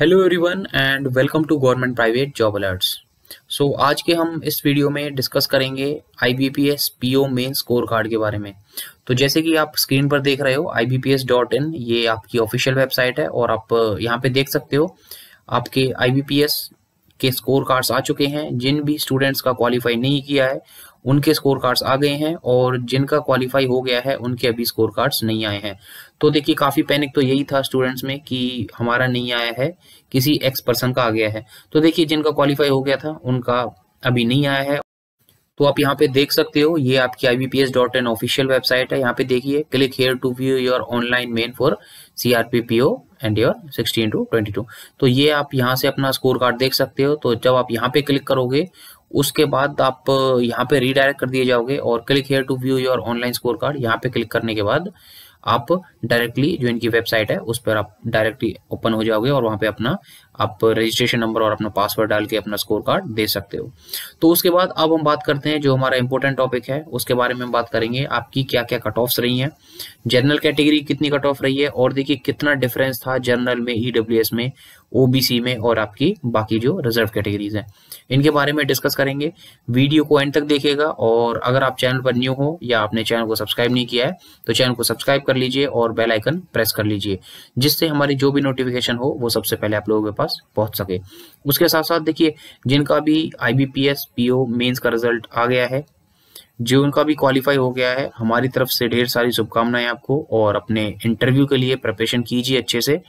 hello everyone and welcome to government private job alerts so आज के हम इस वीडियो में डिस्कस करेंगे I PO P S main score card के बारे में तो जैसे कि आप स्क्रीन पर देख रहे हो I B P S dot in ये आपकी ऑफिशियल वेबसाइट है और आप यहाँ पे देख सकते हो आपके आई बी पी एस के स्कोर कार्ड्स आ चुके हैं जिन भी स्टूडेंट्स का क्वालिफाई नहीं किया है उनके स्कोर कार्ड्स आ गए हैं और जिनका क्वालिफाई हो गया है उनके अभी स्कोर कार्ड्स नहीं आए हैं तो देखिए काफ़ी पैनिक तो यही था स्टूडेंट्स में कि हमारा नहीं आया है किसी एक्स पर्सन का आ गया है तो देखिए जिनका क्वालिफाई हो गया था उनका अभी नहीं आया है तो आप यहाँ पे देख सकते हो ये आपकी I B P S dot in official website है यहाँ पे देखिए click here to view your online main for C R P P O and your sixteen to twenty two तो ये आप यहाँ से अपना स्कोर कार्ड देख सकते हो तो जब आप यहाँ पे क्लिक करोगे उसके बाद आप यहाँ पे रीडायरेक्ट कर दिए जाओगे और click here to view your online score card यहाँ पे क्लिक करने के बाद आप डायरेक्टली जो इनकी वेबसाइट है उस पर आप डायरेक्टली ओपन हो जाओगे और वहां पे अपना आप रजिस्ट्रेशन नंबर और अपना पासवर्ड डाल के अपना स्कोर कार्ड दे सकते हो तो उसके बाद अब हम बात करते हैं जो हमारा इंपॉर्टेंट टॉपिक है उसके बारे में हम बात करेंगे आपकी क्या क्या कट ऑफ्स रही हैं जनरल कैटेगरी कितनी कट ऑफ रही है और देखिए कितना डिफरेंस था जनरल में ई e में ओबीसी में और आपकी बाकी जो रिजर्व कैटेगरीज हैं इनके बारे में डिस्कस करेंगे वीडियो को एंड तक देखिएगा और अगर आप चैनल पर न्यू हो या आपने चैनल को सब्सक्राइब नहीं किया है तो चैनल को सब्सक्राइब कर लीजिए और बेल आइकन प्रेस कर लीजिए जिससे हमारी जो भी नोटिफिकेशन हो वो सबसे पहले आप लोगों के पास पास पहुंच सके उसके साथ साथ देखिए जिनका भी I B P S P O mains का रिजल्ट आ गया है जो उनका भी क्वालिफाई हो गया है हमारी तरफ से ढेर सारी शुभकामनाएं आपको और अपने इंटरव्यू के लिए प्रिपरेशन कीजिए अच्छे से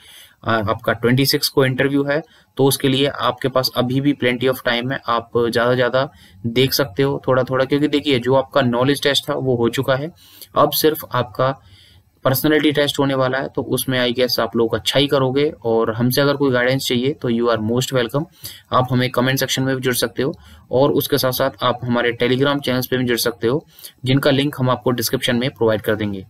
आपका 26 को इंटरव्यू है तो उसके लिए आपके पास अभी भी प्लेंटी ऑफ टाइम है आप ज़्यादा ज़्यादा देख सकते हो थोड़ा थोड़ा क्योंकि देखिए जो आपका नॉलेज टेस्ट था वो हो चुका है अब सिर्फ आपका पर्सनैलिटी टेस्ट होने वाला है तो उसमें आई गेस आप लोग अच्छा ही करोगे और हमसे अगर कोई गाइडेंस चाहिए तो यू आर मोस्ट वेलकम आप हमें कमेंट सेक्शन में भी जुड़ सकते हो और उसके साथ साथ आप हमारे टेलीग्राम चैनल्स पे भी जुड़ सकते हो जिनका लिंक हम आपको डिस्क्रिप्शन में प्रोवाइड कर देंगे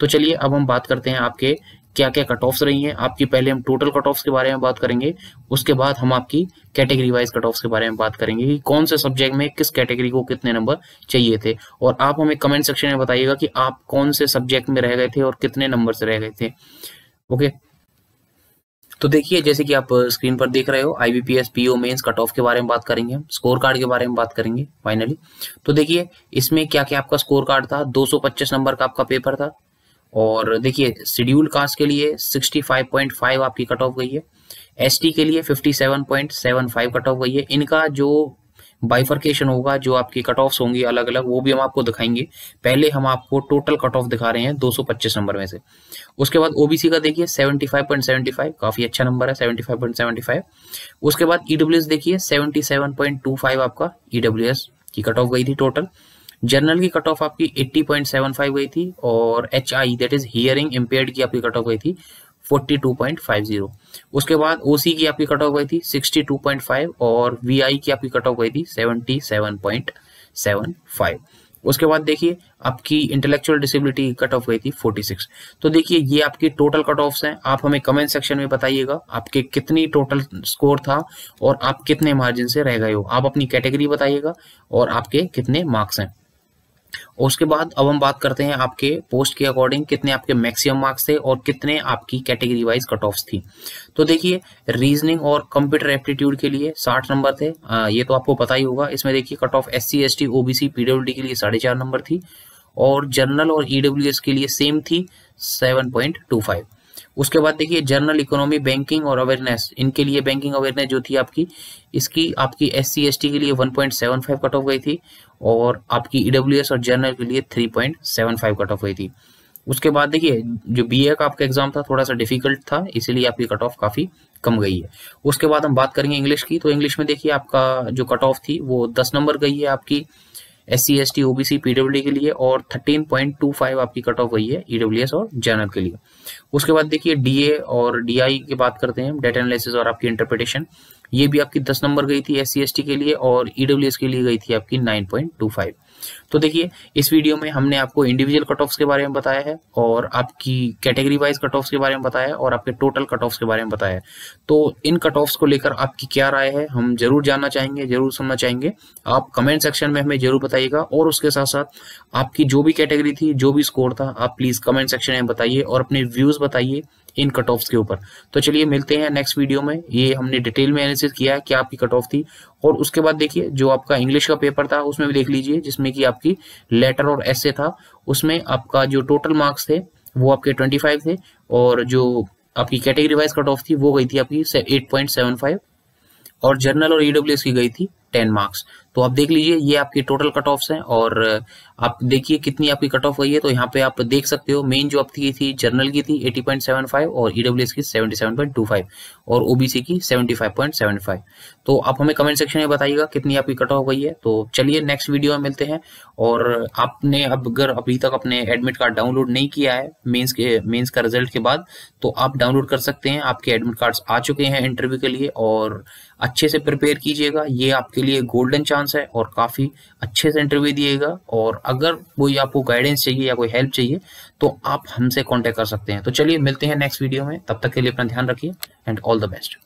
तो चलिए अब हम बात करते हैं आपके क्या क्या कट ऑफ्स रही हैं आपकी पहले हम टोटल कट ऑफ्स के बारे में बात करेंगे उसके बाद हम आपकी कैटेगरी वाइज कट ऑफ्स के बारे में बात करेंगे कि कौन से सब्जेक्ट में किस कैटेगरी को कितने नंबर चाहिए थे और आप हमें कमेंट सेक्शन में बताइएगा कि आप कौन से सब्जेक्ट में रह गए थे और कितने नंबर से रह गए थे ओके तो देखिए जैसे कि आप स्क्रीन पर देख रहे हो IBPS PO mains cut off के बारे में बात करेंगे हम स्कोर कार्ड के बारे में बात करेंगे फाइनली तो देखिए इसमें क्या क्या आपका स्कोर कार्ड था 225 नंबर का आपका पेपर था और देखिए शेड्यूल कास्ट के लिए 65.5 आपकी कट ऑफ गई है एसटी के लिए 57.75 कट ऑफ गई है इनका जो बाइफर्केशन होगा जो आपकी कट ऑफ्स होंगी अलग अलग वो भी हम आपको दिखाएंगे पहले हम आपको टोटल कट ऑफ दिखा रहे हैं 225 नंबर में से उसके बाद ओबीसी का देखिए 75.75 काफी अच्छा नंबर है 75.75 उसके बाद ईडब्ल्यूएस e देखिए 77.25 आपका ईडब्ल्यूएस e की कट ऑफ गई थी टोटल जनरल की कट ऑफ आपकी 80.75 गई थी और H I that is hearing impaired की आपकी कट ऑफ गई थी 42.50 उसके बाद ओसी की आपकी कट ऑफ गई थी 62.5 और वीआई की आपकी कट ऑफ गई थी 77.75 उसके बाद देखिए आपकी इंटेलेक्चुअल डिसेबिलिटी कट ऑफ गई थी 46 तो देखिए ये आपकी टोटल कट ऑफ्स हैं आप हमें कमेंट सेक्शन में बताइएगा आपके कितनी टोटल स्कोर था और आप कितने मार्जिन से रह गए हो आप अपनी कैटेगरी बताइएगा और आपके कितने मार्क्स हैं उसके बाद अब हम बात करते हैं आपके पोस्ट के अकॉर्डिंग कितने आपके मैक्सिमम मार्क्स थे और कितने आपकी कैटेगरी वाइज कट ऑफ थी तो देखिए रीजनिंग और कंप्यूटर एप्टीट्यूड के लिए साठ नंबर थे आ, ये तो आपको पता ही होगा इसमें देखिए cut off S C S T OBC D के लिए साढ़े चार नंबर थी और जनरल और एस e के लिए सेम थी सेवन पॉइंट टू फाइव उसके बाद देखिए जनरल इकोनॉमी बैंकिंग और अवेयरनेस इनके लिए बैंकिंग अवेयरनेस जो थी आपकी इसकी आपकी एस सी के लिए 1.75 कट ऑफ गई थी और आपकी ई e और जनरल के लिए 3.75 कट ऑफ गई थी उसके बाद देखिए जो बी का आपका एग्जाम था थोड़ा सा डिफिकल्ट था इसीलिए आपकी कट ऑफ काफ़ी कम गई है उसके बाद हम बात करेंगे इंग्लिश की तो इंग्लिश में देखिए आपका जो कट ऑफ थी वो दस नंबर गई है आपकी S C S T OBC PW के लिए और 13.25 आपकी कट ऑफ वही है ईडब्ल्यूएस e और जनरल के लिए उसके बाद देखिए डीए और डीआई की बात करते हैं डेटा एनालिसिस और आपकी इंटरप्रिटेशन ये भी आपकी 10 नंबर गई थी एस सी एस टी के लिए और ईडब्ल्यूएस e के लिए गई थी आपकी 9.25 तो देखिए इस वीडियो में हमने आपको इंडिविजुअल कट ऑफ्स के बारे में बताया है और आपकी कैटेगरी वाइज कट ऑफ्स के बारे में बताया है और आपके टोटल कट ऑफ्स के बारे में बताया है तो इन कट ऑफ्स को लेकर आपकी क्या राय है हम जरूर जानना चाहेंगे जरूर सुनना चाहेंगे आप कमेंट सेक्शन में हमें जरूर बताइएगा और उसके साथ साथ आपकी जो भी कैटेगरी थी जो भी स्कोर था आप प्लीज कमेंट सेक्शन में बताइए और अपने व्यूज बताइए इन कट ऑफ के ऊपर तो चलिए मिलते हैं नेक्स्ट वीडियो में ये हमने डिटेल में एनालिसिस किया है कि आपकी कट ऑफ थी और उसके बाद देखिए जो आपका इंग्लिश का पेपर था उसमें भी देख लीजिए जिसमें कि आपकी लेटर और एस था उसमें आपका जो टोटल मार्क्स थे वो आपके ट्वेंटी फाइव थे और जो आपकी कैटेगरी वाइज कट ऑफ थी वो गई थी आपकी एट पॉइंट सेवन फाइव और जर्नल और ईडब्ल्यू की गई थी टेन मार्क्स तो आप देख लीजिए ये आपके टोटल कट ऑफ हैं और आप देखिए कितनी आपकी कट ऑफ गई है तो यहाँ पे आप देख सकते हो मेन जो आपकी थी जर्नल की थी 80.75 और ईडब्ल्यूएस e की 77.25 और ओबीसी की 75.75 तो आप हमें कमेंट सेक्शन में बताइएगा कितनी आपकी कट ऑफ गई है तो चलिए नेक्स्ट वीडियो में मिलते हैं और आपने अब अगर अभी तक अपने एडमिट कार्ड डाउनलोड नहीं किया है मेन्स के मेन्स का रिजल्ट के बाद तो आप डाउनलोड कर सकते हैं आपके एडमिट कार्ड आ चुके हैं इंटरव्यू के लिए और अच्छे से प्रिपेयर कीजिएगा ये आपके लिए गोल्डन चांस है और काफ़ी अच्छे से इंटरव्यू दिएगा और अगर कोई आपको गाइडेंस चाहिए या कोई हेल्प चाहिए तो आप हमसे कॉन्टेक्ट कर सकते हैं तो चलिए मिलते हैं नेक्स्ट वीडियो में तब तक के लिए अपना ध्यान रखिए एंड ऑल द बेस्ट